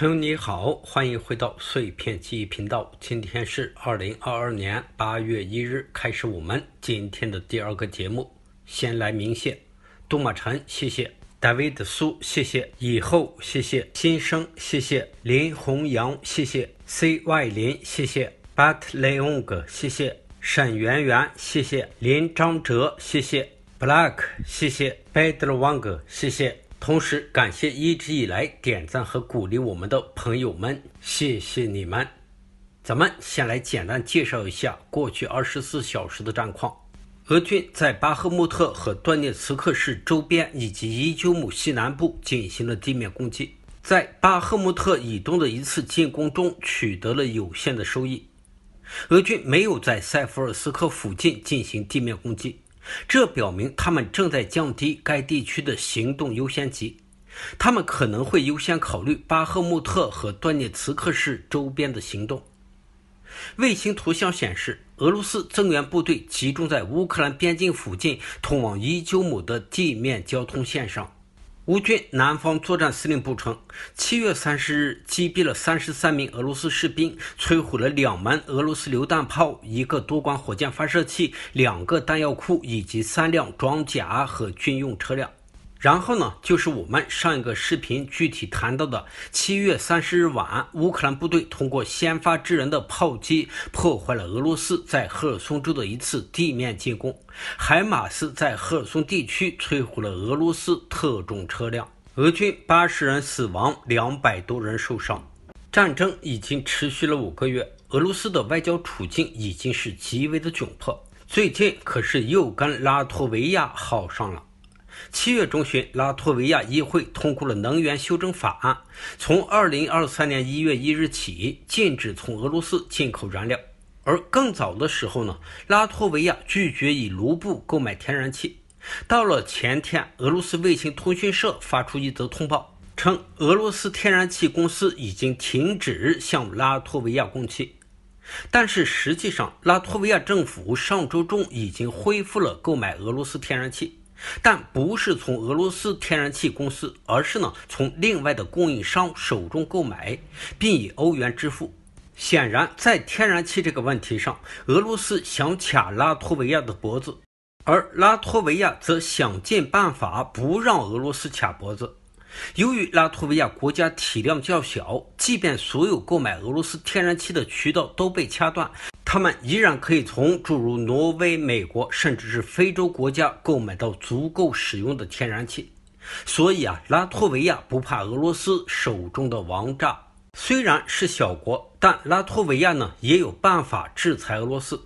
朋友你好，欢迎回到碎片记忆频道。今天是二零二二年八月一日，开始我们今天的第二个节目。先来鸣谢杜马晨，谢谢；David 苏，谢谢；以后，谢谢；新生，谢谢；林弘扬，谢谢；C.Y. 林，谢谢 b u t l e o n 哥，谢谢；沈圆圆，谢谢；林张哲，谢谢；Black，谢谢；Bad Wang，谢谢。同时，感谢一直以来点赞和鼓励我们的朋友们，谢谢你们。咱们先来简单介绍一下过去24小时的战况。俄军在巴赫穆特和顿涅茨克市周边以及伊久姆西南部进行了地面攻击，在巴赫穆特以东的一次进攻中取得了有限的收益。俄军没有在塞弗尔斯克附近进行地面攻击。这表明他们正在降低该地区的行动优先级，他们可能会优先考虑巴赫穆特和顿涅茨克市周边的行动。卫星图像显示，俄罗斯增援部队集中在乌克兰边境附近通往伊久姆的地面交通线上。乌军南方作战司令部称，七月三十日击毙了三十三名俄罗斯士兵，摧毁了两门俄罗斯榴弹炮、一个多管火箭发射器、两个弹药库以及三辆装甲和军用车辆。然后呢，就是我们上一个视频具体谈到的，七月三十日晚，乌克兰部队通过先发制人的炮击破坏了俄罗斯在赫尔松州的一次地面进攻，海马斯在赫尔松地区摧毁了俄罗斯特种车辆，俄军八十人死亡，两百多人受伤。战争已经持续了五个月，俄罗斯的外交处境已经是极为的窘迫，最近可是又跟拉脱维亚好上了。七月中旬，拉脱维亚议会通过了能源修正法案，从二零二三年一月一日起禁止从俄罗斯进口燃料。而更早的时候呢，拉脱维亚拒绝以卢布购买天然气。到了前天，俄罗斯卫星通讯社发出一则通报，称俄罗斯天然气公司已经停止向拉脱维亚供气。但是实际上，拉脱维亚政府上周中已经恢复了购买俄罗斯天然气。但不是从俄罗斯天然气公司，而是呢从另外的供应商手中购买，并以欧元支付。显然，在天然气这个问题上，俄罗斯想卡拉托维亚的脖子，而拉脱维亚则想尽办法不让俄罗斯卡脖子。由于拉脱维亚国家体量较小，即便所有购买俄罗斯天然气的渠道都被掐断。他们依然可以从诸如挪威、美国，甚至是非洲国家购买到足够使用的天然气。所以啊，拉脱维亚不怕俄罗斯手中的王炸。虽然是小国，但拉脱维亚呢也有办法制裁俄罗斯。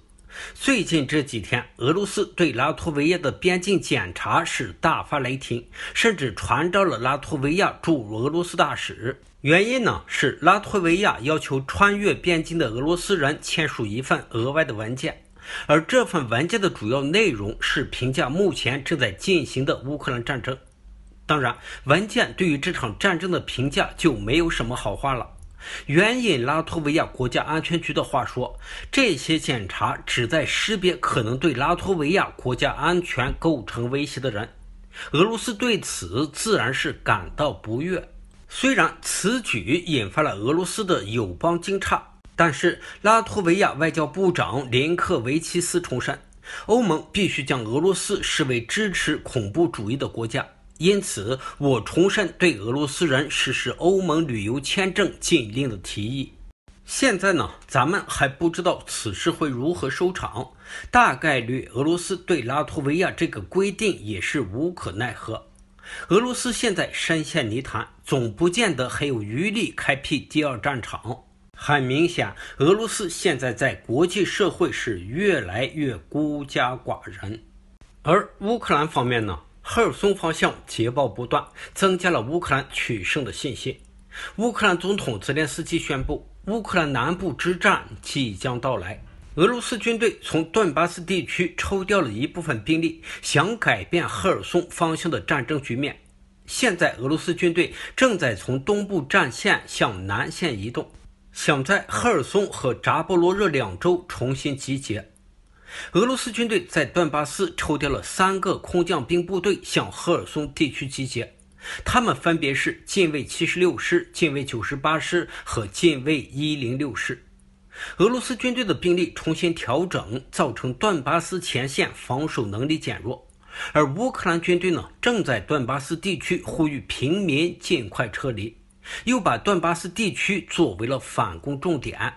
最近这几天，俄罗斯对拉脱维亚的边境检查是大发雷霆，甚至传召了拉脱维亚驻俄罗斯大使。原因呢是拉脱维亚要求穿越边境的俄罗斯人签署一份额外的文件，而这份文件的主要内容是评价目前正在进行的乌克兰战争。当然，文件对于这场战争的评价就没有什么好话了。援引拉脱维亚国家安全局的话说，这些检查旨在识别可能对拉脱维亚国家安全构成威胁的人。俄罗斯对此自然是感到不悦，虽然此举引发了俄罗斯的友邦惊诧，但是拉脱维亚外交部长林克维奇斯重申，欧盟必须将俄罗斯视为支持恐怖主义的国家。因此，我重申对俄罗斯人实施欧盟旅游签证禁令的提议。现在呢，咱们还不知道此事会如何收场。大概率，俄罗斯对拉脱维亚这个规定也是无可奈何。俄罗斯现在深陷泥潭，总不见得还有余力开辟第二战场。很明显，俄罗斯现在在国际社会是越来越孤家寡人。而乌克兰方面呢？赫尔松方向捷报不断，增加了乌克兰取胜的信心。乌克兰总统泽连斯基宣布，乌克兰南部之战即将到来。俄罗斯军队从顿巴斯地区抽调了一部分兵力，想改变赫尔松方向的战争局面。现在，俄罗斯军队正在从东部战线向南线移动，想在赫尔松和扎波罗热两州重新集结。俄罗斯军队在顿巴斯抽调了三个空降兵部队向赫尔松地区集结，他们分别是近卫七十六师、近卫九十八师和近卫一零六师。俄罗斯军队的兵力重新调整，造成顿巴斯前线防守能力减弱。而乌克兰军队呢，正在顿巴斯地区呼吁平民尽快撤离，又把顿巴斯地区作为了反攻重点。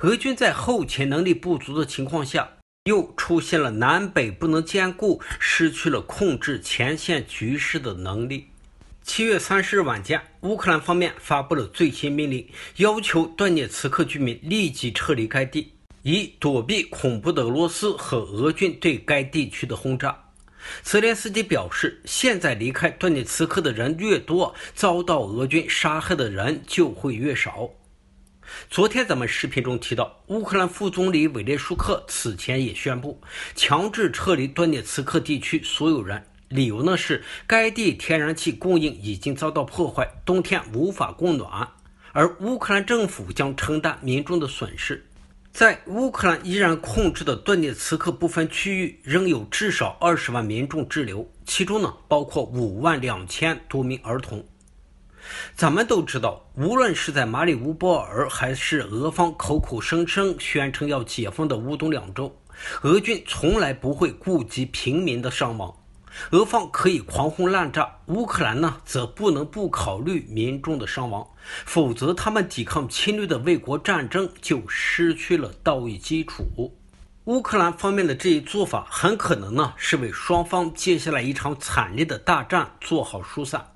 俄军在后勤能力不足的情况下。又出现了南北不能兼顾，失去了控制前线局势的能力。七月三十日晚间，乌克兰方面发布了最新命令，要求顿涅茨克居民立即撤离该地，以躲避恐怖的俄罗斯和俄军对该地区的轰炸。泽连斯基表示，现在离开顿涅茨克的人越多，遭到俄军杀害的人就会越少。昨天咱们视频中提到，乌克兰副总理韦列舒克此前也宣布强制撤离顿涅茨克地区所有人，理由呢是该地天然气供应已经遭到破坏，冬天无法供暖，而乌克兰政府将承担民众的损失。在乌克兰依然控制的顿涅茨克部分区域，仍有至少二十万民众滞留，其中呢包括五万两千多名儿童。咱们都知道，无论是在马里乌波尔，还是俄方口口声声宣称要解封的乌东两州，俄军从来不会顾及平民的伤亡。俄方可以狂轰滥炸，乌克兰呢，则不能不考虑民众的伤亡，否则他们抵抗侵略的卫国战争就失去了道义基础。乌克兰方面的这一做法，很可能呢，是为双方接下来一场惨烈的大战做好疏散。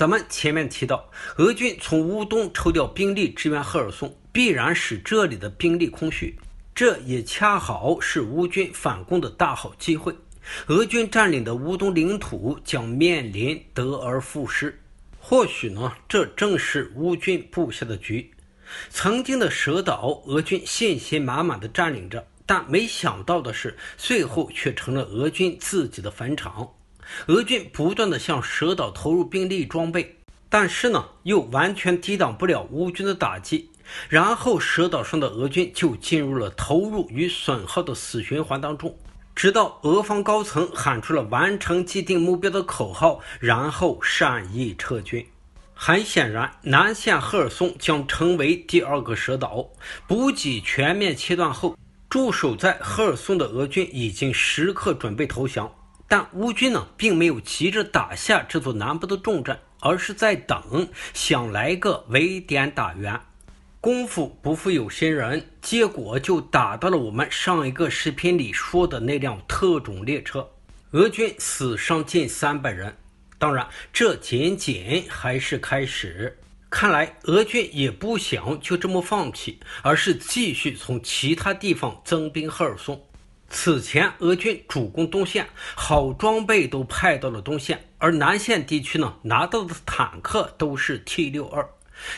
咱们前面提到，俄军从乌东抽调兵力支援赫尔松，必然使这里的兵力空虚，这也恰好是乌军反攻的大好机会。俄军占领的乌东领土将面临得而复失，或许呢，这正是乌军布下的局。曾经的蛇岛，俄军信心满满的占领着，但没想到的是，最后却成了俄军自己的坟场。俄军不断的向蛇岛投入兵力装备，但是呢，又完全抵挡不了乌军的打击。然后蛇岛上的俄军就进入了投入与损耗的死循环当中，直到俄方高层喊出了完成既定目标的口号，然后善意撤军。很显然，南线赫尔松将成为第二个蛇岛，补给全面切断后，驻守在赫尔松的俄军已经时刻准备投降。但乌军呢，并没有急着打下这座南部的重镇，而是在等，想来个围点打援。功夫不负有心人，结果就打到了我们上一个视频里说的那辆特种列车。俄军死伤近三百人，当然，这仅仅还是开始。看来俄军也不想就这么放弃，而是继续从其他地方增兵赫尔松。此前，俄军主攻东线，好装备都派到了东线，而南线地区呢，拿到的坦克都是 T 六二，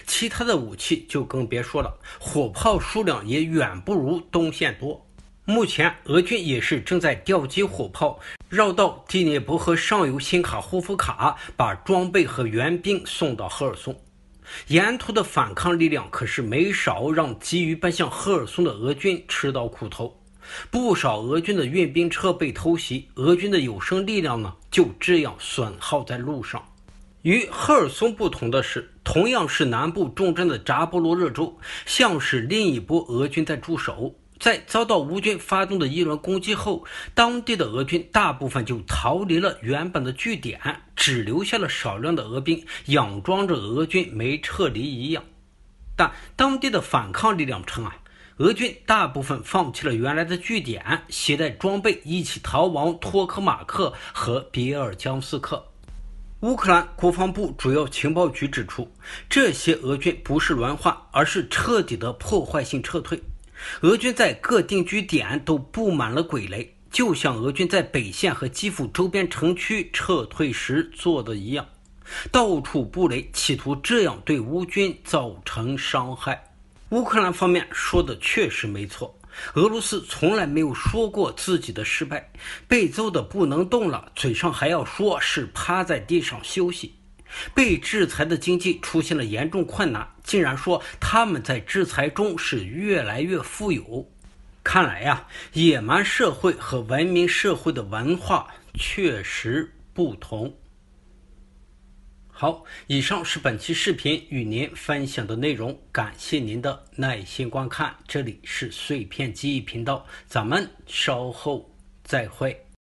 其他的武器就更别说了，火炮数量也远不如东线多。目前，俄军也是正在调集火炮，绕道第聂伯河上游新卡霍夫卡，把装备和援兵送到赫尔松。沿途的反抗力量可是没少让急于奔向赫尔松的俄军吃到苦头。不少俄军的运兵车被偷袭，俄军的有生力量呢就这样损耗在路上。与赫尔松不同的是，同样是南部重镇的扎波罗热州，像是另一波俄军在驻守，在遭到乌军发动的一轮攻击后，当地的俄军大部分就逃离了原本的据点，只留下了少量的俄兵，佯装着俄军没撤离一样。但当地的反抗力量称啊。俄军大部分放弃了原来的据点，携带装备一起逃亡托克马克和别尔江斯克。乌克兰国防部主要情报局指出，这些俄军不是轮换，而是彻底的破坏性撤退。俄军在各定居点都布满了鬼雷，就像俄军在北线和基辅周边城区撤退时做的一样，到处布雷，企图这样对乌军造成伤害。乌克兰方面说的确实没错，俄罗斯从来没有说过自己的失败，被揍的不能动了，嘴上还要说是趴在地上休息。被制裁的经济出现了严重困难，竟然说他们在制裁中是越来越富有。看来呀，野蛮社会和文明社会的文化确实不同。好，以上是本期视频与您分享的内容，感谢您的耐心观看。这里是碎片记忆频道，咱们稍后再会。